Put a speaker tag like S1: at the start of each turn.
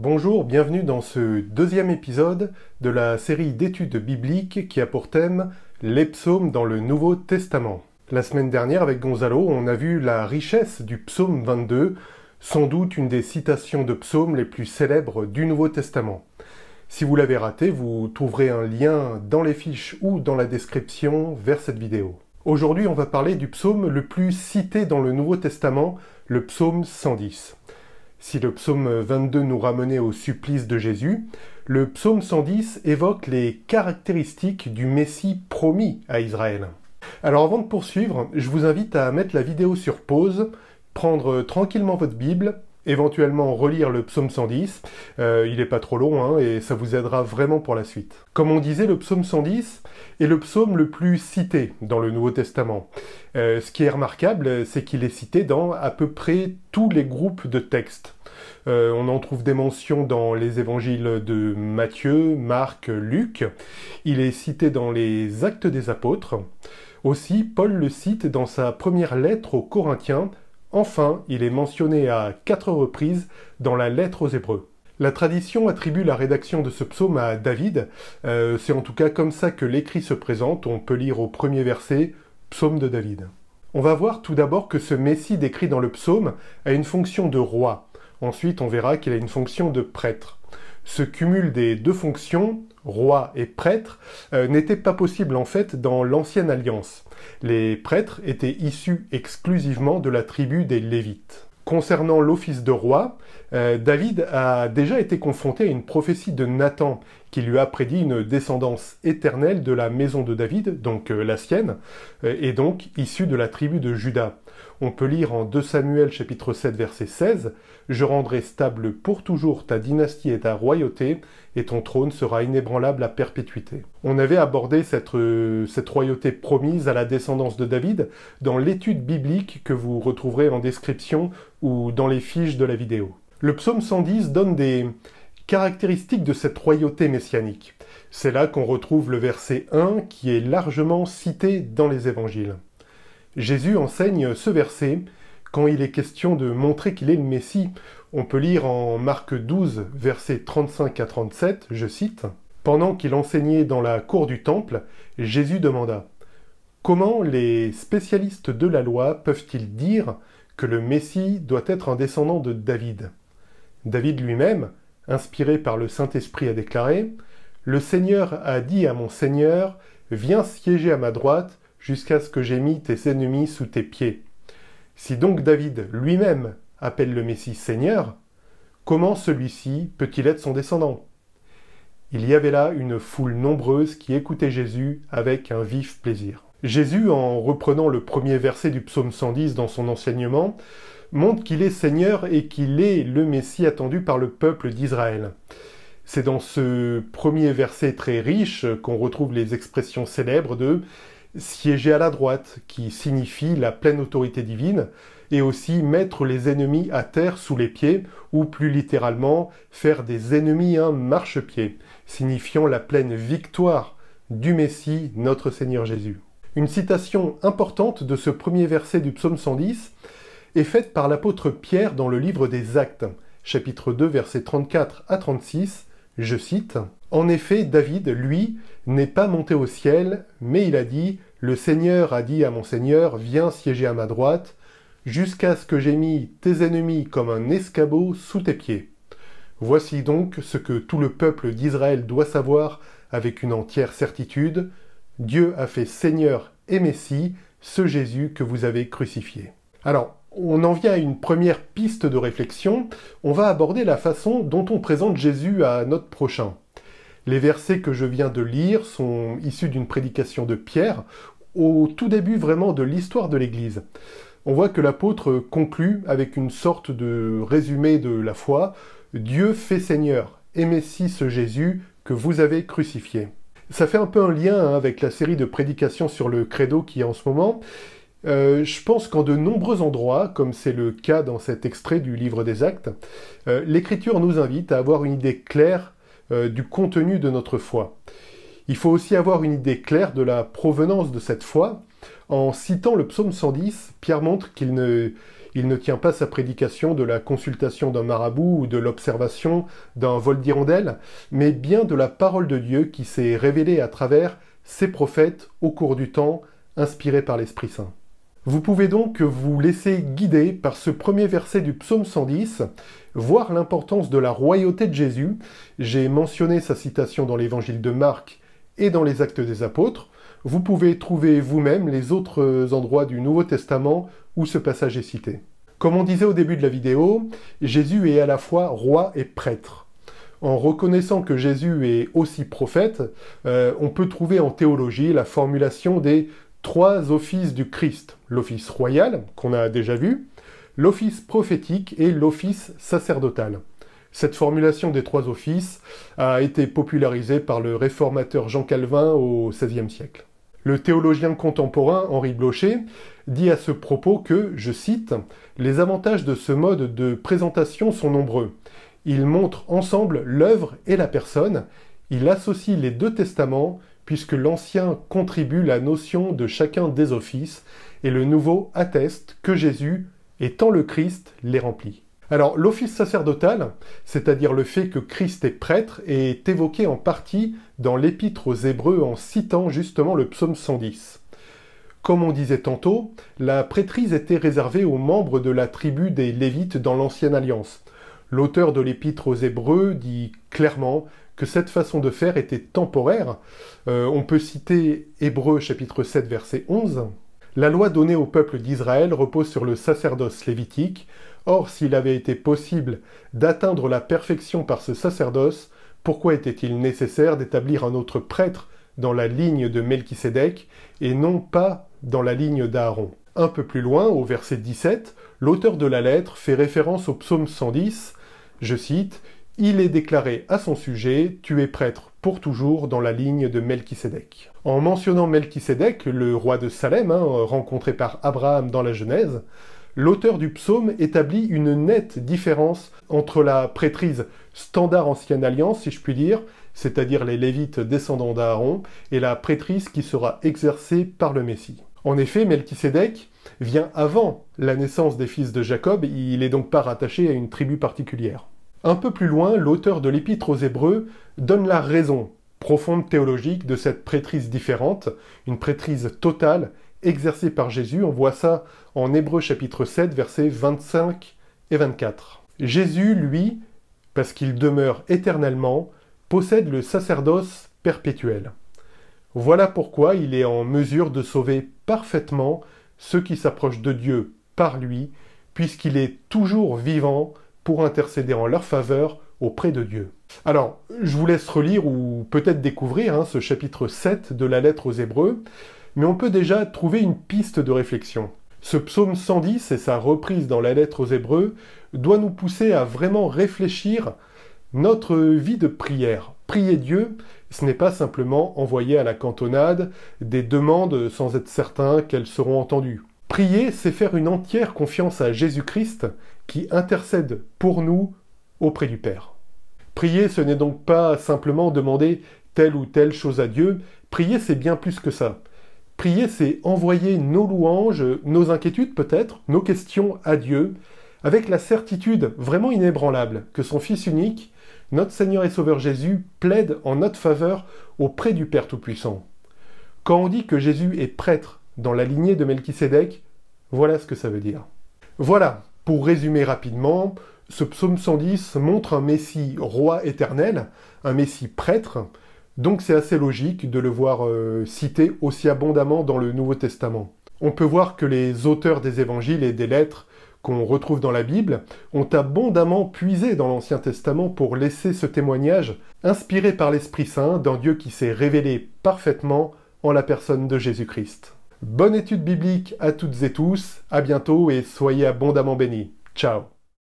S1: Bonjour, bienvenue dans ce deuxième épisode de la série d'études bibliques qui a pour thème les psaumes dans le Nouveau Testament. La semaine dernière, avec Gonzalo, on a vu la richesse du psaume 22, sans doute une des citations de psaumes les plus célèbres du Nouveau Testament. Si vous l'avez raté, vous trouverez un lien dans les fiches ou dans la description vers cette vidéo. Aujourd'hui, on va parler du psaume le plus cité dans le Nouveau Testament, le psaume 110. Si le psaume 22 nous ramenait au supplice de Jésus, le psaume 110 évoque les caractéristiques du Messie promis à Israël. Alors avant de poursuivre, je vous invite à mettre la vidéo sur pause, prendre tranquillement votre Bible éventuellement relire le psaume 110. Euh, il n'est pas trop long hein, et ça vous aidera vraiment pour la suite. Comme on disait, le psaume 110 est le psaume le plus cité dans le Nouveau Testament. Euh, ce qui est remarquable, c'est qu'il est cité dans à peu près tous les groupes de textes. Euh, on en trouve des mentions dans les évangiles de Matthieu, Marc, Luc. Il est cité dans les Actes des Apôtres. Aussi, Paul le cite dans sa première lettre aux Corinthiens Enfin, il est mentionné à quatre reprises dans la lettre aux Hébreux. La tradition attribue la rédaction de ce psaume à David, euh, c'est en tout cas comme ça que l'écrit se présente, on peut lire au premier verset Psaume de David. On va voir tout d'abord que ce Messie décrit dans le psaume a une fonction de roi, ensuite on verra qu'il a une fonction de prêtre. Ce cumul des deux fonctions roi et prêtre, euh, n'étaient pas possible en fait dans l'ancienne alliance. Les prêtres étaient issus exclusivement de la tribu des Lévites. Concernant l'office de roi, euh, David a déjà été confronté à une prophétie de Nathan qui lui a prédit une descendance éternelle de la maison de David, donc euh, la sienne, euh, et donc issue de la tribu de Judas. On peut lire en 2 Samuel chapitre 7 verset 16 Je rendrai stable pour toujours ta dynastie et ta royauté, et ton trône sera inébranlable à perpétuité. On avait abordé cette royauté promise à la descendance de David dans l'étude biblique que vous retrouverez en description ou dans les fiches de la vidéo. Le psaume 110 donne des caractéristiques de cette royauté messianique. C'est là qu'on retrouve le verset 1 qui est largement cité dans les évangiles. Jésus enseigne ce verset quand il est question de montrer qu'il est le Messie. On peut lire en Marc 12, versets 35 à 37, je cite, Pendant qu'il enseignait dans la cour du temple, Jésus demanda Comment les spécialistes de la loi peuvent-ils dire que le Messie doit être un descendant de David David lui-même, inspiré par le Saint-Esprit, a déclaré Le Seigneur a dit à mon Seigneur Viens siéger à ma droite jusqu'à ce que j'aie mis tes ennemis sous tes pieds. Si donc David lui-même appelle le Messie Seigneur, comment celui-ci peut-il être son descendant Il y avait là une foule nombreuse qui écoutait Jésus avec un vif plaisir. Jésus, en reprenant le premier verset du psaume 110 dans son enseignement, montre qu'il est Seigneur et qu'il est le Messie attendu par le peuple d'Israël. C'est dans ce premier verset très riche qu'on retrouve les expressions célèbres de siéger à la droite, qui signifie la pleine autorité divine, et aussi mettre les ennemis à terre sous les pieds, ou plus littéralement faire des ennemis un marchepied, signifiant la pleine victoire du Messie, notre Seigneur Jésus. Une citation importante de ce premier verset du psaume 110 est faite par l'apôtre Pierre dans le livre des Actes, chapitre 2, versets 34 à 36, je cite En effet, David, lui, n'est pas monté au ciel, mais il a dit Le Seigneur a dit à mon Seigneur, viens siéger à ma droite, jusqu'à ce que j'aie mis tes ennemis comme un escabeau sous tes pieds. Voici donc ce que tout le peuple d'Israël doit savoir avec une entière certitude Dieu a fait Seigneur et Messie, ce Jésus que vous avez crucifié. Alors, on en vient à une première piste de réflexion. On va aborder la façon dont on présente Jésus à notre prochain. Les versets que je viens de lire sont issus d'une prédication de Pierre, au tout début vraiment de l'histoire de l'Église. On voit que l'apôtre conclut avec une sorte de résumé de la foi, Dieu fait Seigneur, aimez-si ce Jésus que vous avez crucifié. Ça fait un peu un lien hein, avec la série de prédications sur le credo qui est en ce moment, euh, je pense qu'en de nombreux endroits, comme c'est le cas dans cet extrait du livre des actes, euh, l'écriture nous invite à avoir une idée claire euh, du contenu de notre foi. Il faut aussi avoir une idée claire de la provenance de cette foi. En citant le psaume 110, Pierre montre qu'il ne, tient pas sa prédication de la consultation d'un marabout ou de l'observation d'un vol d'hirondelle, mais bien de la parole de Dieu qui s'est révélée à travers ses prophètes au cours du temps, inspirée par l'Esprit Saint. Vous pouvez donc vous laisser guider par ce premier verset du psaume 110, voir l'importance de la royauté de Jésus. J'ai mentionné sa citation dans l'évangile de Marc et dans les actes des apôtres. Vous pouvez trouver vous-même les autres endroits du Nouveau Testament où ce passage est cité. Comme on disait au début de la vidéo, Jésus est à la fois roi et prêtre. En reconnaissant que Jésus est aussi prophète, euh, on peut trouver en théologie la formulation des trois offices du Christ, l'office royal, qu'on a déjà vu, l'office prophétique et l'office sacerdotal. Cette formulation des trois offices a été popularisée par le réformateur Jean Calvin au XVIe siècle. Le théologien contemporain Henri Blocher dit à ce propos que, je cite, Les avantages de ce mode de présentation sont nombreux. Il montre ensemble l'œuvre et la personne, il associe les deux testaments, puisque l'ancien contribue la notion de chacun des offices, et le nouveau atteste que Jésus, étant le Christ, les remplit. Alors l'office sacerdotal, c'est-à-dire le fait que Christ est prêtre, est évoqué en partie dans l'épître aux Hébreux en citant justement le psaume 110. Comme on disait tantôt, la prêtrise était réservée aux membres de la tribu des Lévites dans l'Ancienne Alliance. L'auteur de l'épître aux Hébreux dit clairement que cette façon de faire était temporaire. Euh, on peut citer Hébreu chapitre 7 verset 11. La loi donnée au peuple d'Israël repose sur le sacerdoce lévitique. Or, s'il avait été possible d'atteindre la perfection par ce sacerdoce, pourquoi était-il nécessaire d'établir un autre prêtre dans la ligne de Melchisédek et non pas dans la ligne d'Aaron Un peu plus loin, au verset 17, l'auteur de la lettre fait référence au psaume 110, je cite, il est déclaré à son sujet Tu es prêtre pour toujours dans la ligne de Melchisédek. En mentionnant Melchisédek, le roi de Salem, hein, rencontré par Abraham dans la Genèse, l'auteur du psaume établit une nette différence entre la prêtrise standard ancienne alliance, si je puis dire, c'est-à-dire les Lévites descendants d'Aaron, et la prêtrise qui sera exercée par le Messie. En effet, Melchisédek vient avant la naissance des fils de Jacob, il n'est donc pas rattaché à une tribu particulière. Un peu plus loin, l'auteur de l'Épître aux Hébreux donne la raison profonde théologique de cette prêtrise différente, une prêtrise totale exercée par Jésus. On voit ça en Hébreux chapitre 7, versets 25 et 24. Jésus, lui, parce qu'il demeure éternellement, possède le sacerdoce perpétuel. Voilà pourquoi il est en mesure de sauver parfaitement ceux qui s'approchent de Dieu par lui, puisqu'il est toujours vivant pour intercéder en leur faveur auprès de Dieu. Alors, je vous laisse relire ou peut-être découvrir hein, ce chapitre 7 de la lettre aux Hébreux, mais on peut déjà trouver une piste de réflexion. Ce psaume 110 et sa reprise dans la lettre aux Hébreux doit nous pousser à vraiment réfléchir notre vie de prière. Prier Dieu, ce n'est pas simplement envoyer à la cantonade des demandes sans être certain qu'elles seront entendues. Prier, c'est faire une entière confiance à Jésus-Christ qui intercède pour nous auprès du Père. Prier, ce n'est donc pas simplement demander telle ou telle chose à Dieu, prier, c'est bien plus que ça. Prier, c'est envoyer nos louanges, nos inquiétudes peut-être, nos questions à Dieu, avec la certitude vraiment inébranlable que son Fils unique, notre Seigneur et Sauveur Jésus, plaide en notre faveur auprès du Père Tout-Puissant. Quand on dit que Jésus est prêtre dans la lignée de Melchisédek, voilà ce que ça veut dire. Voilà, pour résumer rapidement, ce psaume 110 montre un Messie roi éternel, un Messie prêtre, donc c'est assez logique de le voir euh, cité aussi abondamment dans le Nouveau Testament. On peut voir que les auteurs des évangiles et des lettres qu'on retrouve dans la Bible ont abondamment puisé dans l'Ancien Testament pour laisser ce témoignage inspiré par l'Esprit Saint d'un Dieu qui s'est révélé parfaitement en la personne de Jésus-Christ. Bonne étude biblique à toutes et tous, à bientôt et soyez abondamment bénis. Ciao